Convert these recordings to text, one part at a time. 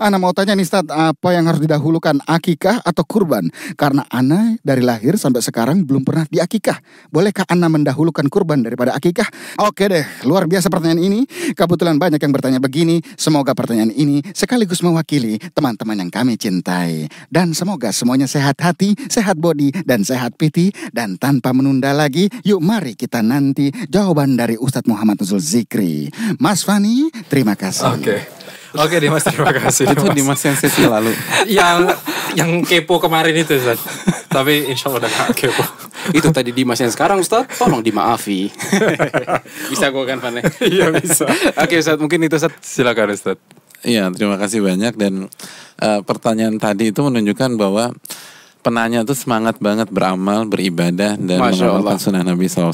Ana mau tanya nih Stad, apa yang harus didahulukan, akikah atau kurban? Karena Ana dari lahir sampai sekarang belum pernah diakikah. Bolehkah Ana mendahulukan kurban daripada akikah? Oke deh, luar biasa pertanyaan ini. Kebetulan banyak yang bertanya begini. Semoga pertanyaan ini sekaligus mewakili teman-teman yang kami cintai. Dan semoga semuanya sehat hati, sehat body, dan sehat piti. Dan tanpa menunda lagi, yuk mari kita nanti jawaban dari Ustadz Muhammad Nuzul Zikri. Mas Fani, terima kasih. Oke. Okay. Oke okay, Dimas terima kasih. Dimas. itu Dimas yang sesi lalu. yang yang kepo kemarin itu Ustaz. Tapi insya Allah udah gak kepo. itu tadi Dimas yang sekarang Ustaz, tolong dimaafi. bisa gue kan Fane? Ya? Iya bisa. Oke okay, Ustaz mungkin itu Ustaz. Silakan Ustaz. Iya terima kasih banyak dan uh, pertanyaan tadi itu menunjukkan bahwa penanya itu semangat banget beramal, beribadah dan mengamalkan sunnah Nabi SAW.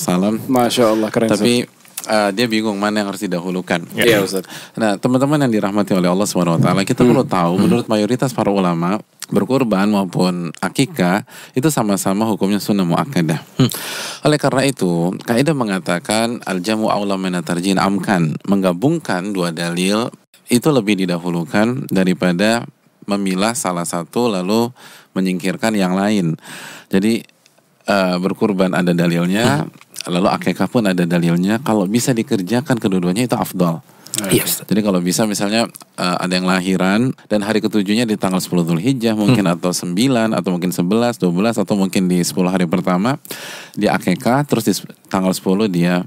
Masya Allah keren. Tapi uh, dia bingung mana yang harus didahulukan. Ya. Iya, yeah. Ustaz. Nah, teman-teman yang dirahmati oleh Allah Subhanahu wa taala, kita hmm. perlu tahu hmm. menurut mayoritas para ulama berkurban maupun akikah itu sama-sama hukumnya sunnah muakkadah. Hmm. Oleh karena itu, kaidah mengatakan al-jamu aula min amkan, menggabungkan dua dalil itu lebih didahulukan daripada memilah salah satu lalu menyingkirkan yang lain. Jadi uh, eh, berkurban ada dalilnya, hmm. Lalu akikah pun ada dalilnya. Kalau bisa dikerjakan kedua-duanya itu afdol. Yes. Iya, Jadi kalau bisa misalnya uh, ada yang lahiran dan hari ketujuhnya di tanggal 10 Dhul Hijjah mungkin hmm. atau 9 atau mungkin 11, 12 atau mungkin di 10 hari pertama di akikah terus di tanggal 10 dia uh,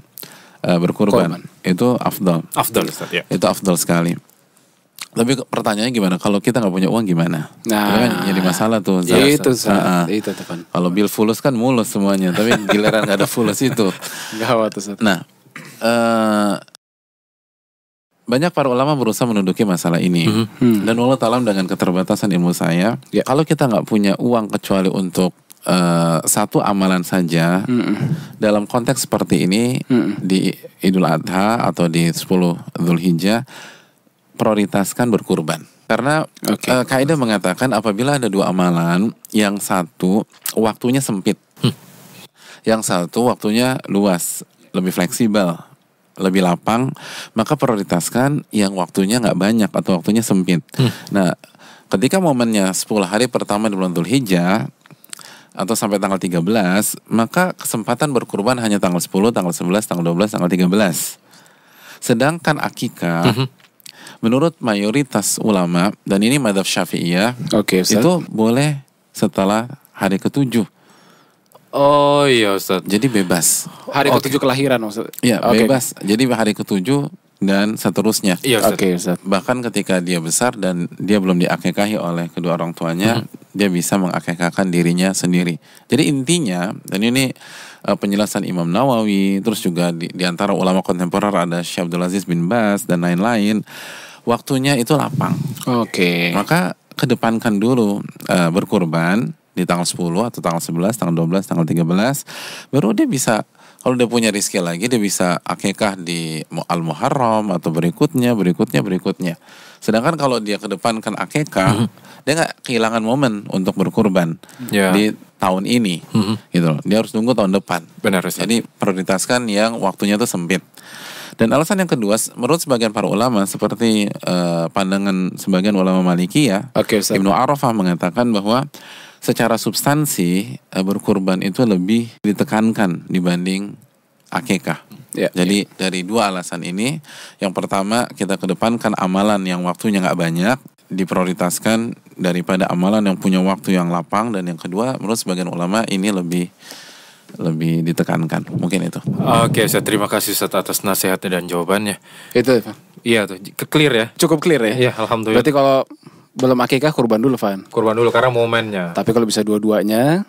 eh, berkurban. Korban. Itu afdol. Afdol Ustaz, ya. Itu afdol sekali. Tapi pertanyaannya gimana? Kalau kita nggak punya uang gimana? Kan nah, kan jadi masalah tuh. Zara, itu, Zara. itu teman. Kalau Bill fulus kan mulus semuanya, tapi giliran nggak ada fulus itu. Gawat tuh. Nah, uh, banyak para ulama berusaha menunduki masalah ini. Mm -hmm. Dan Allah talam dengan keterbatasan ilmu saya, ya kalau kita nggak punya uang kecuali untuk Uh, satu amalan saja mm -hmm. dalam konteks seperti ini mm -hmm. di Idul Adha atau di 10 Dzulhijjah prioritaskan berkurban. Karena okay. uh, eh, kaidah mengatakan apabila ada dua amalan, yang satu waktunya sempit, hmm. yang satu waktunya luas, lebih fleksibel, lebih lapang, maka prioritaskan yang waktunya nggak banyak atau waktunya sempit. Hmm. Nah, ketika momennya 10 hari pertama di bulan Dzulhijjah atau sampai tanggal 13, maka kesempatan berkurban hanya tanggal 10, tanggal 11, tanggal 12, tanggal 13. Sedangkan akikah -hmm Menurut mayoritas ulama dan ini madhab syafi'iyah, okay, itu boleh setelah hari ketujuh. Oh iya Ustaz. Jadi bebas. Hari okay. ketujuh kelahiran maksudnya Iya, okay. bebas. Jadi hari ketujuh dan seterusnya. Iya Ustaz. Okay, Ustaz. Bahkan ketika dia besar dan dia belum diakekahi oleh kedua orang tuanya, -hmm. dia bisa mengakikahkan dirinya sendiri. Jadi intinya dan ini Eh, penjelasan Imam Nawawi, terus juga di, di antara ulama kontemporer ada Syekh Abdul Aziz bin Bas dan lain-lain. Waktunya itu lapang. Oke. Okay. Maka kedepankan dulu uh, berkurban di tanggal 10 atau tanggal 11, tanggal 12, tanggal 13 baru dia bisa kalau dia punya rizki lagi dia bisa akikah di al muharram atau berikutnya berikutnya berikutnya sedangkan kalau dia kedepankan akikah mm -hmm. dia nggak kehilangan momen untuk berkurban yeah. di tahun ini mm-hmm. gitu loh. Dia harus nunggu tahun depan. Benar. Ustaz. Jadi prioritaskan yang waktunya itu sempit. Dan alasan yang kedua, menurut sebagian para ulama seperti uh, pandangan sebagian ulama Maliki ya, okay, so. Ibnu Arafah mengatakan bahwa secara substansi uh, eh, berkurban itu lebih ditekankan dibanding akikah. Ya, ya. Jadi ya. dari dua alasan ini, yang pertama kita kedepankan amalan yang waktunya nggak banyak, diprioritaskan daripada amalan yang punya waktu yang lapang dan yang kedua menurut sebagian ulama ini lebih lebih ditekankan mungkin itu. Oke, okay, saya terima kasih Ustaz atas nasihatnya dan jawabannya. Itu Iya tuh, clear ya. Cukup clear ya. Iya, alhamdulillah. Berarti kalau belum akikah kurban dulu, van Kurban dulu karena momennya. Tapi kalau bisa dua-duanya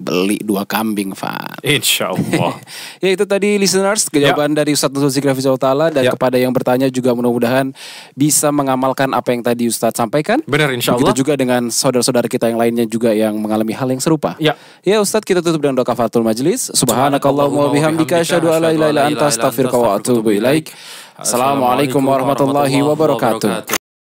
beli dua kambing, van Insya Allah. ya itu tadi listeners jawaban ya. dari Ustadz Nusul Zikri Ta'ala dan ya. kepada yang bertanya juga mudah-mudahan bisa mengamalkan apa yang tadi Ustadz sampaikan. Benar Insya Allah. Begitu juga dengan saudara-saudara kita yang lainnya juga yang mengalami hal yang serupa. Ya. Ya Ustadz kita tutup dengan doa kafatul majlis. Subhanakallahumma wa bihamdika asyhadu an la ilaha illa anta astaghfiruka wa atubu ilaik. Assalamualaikum warahmatullahi wabarakatuh.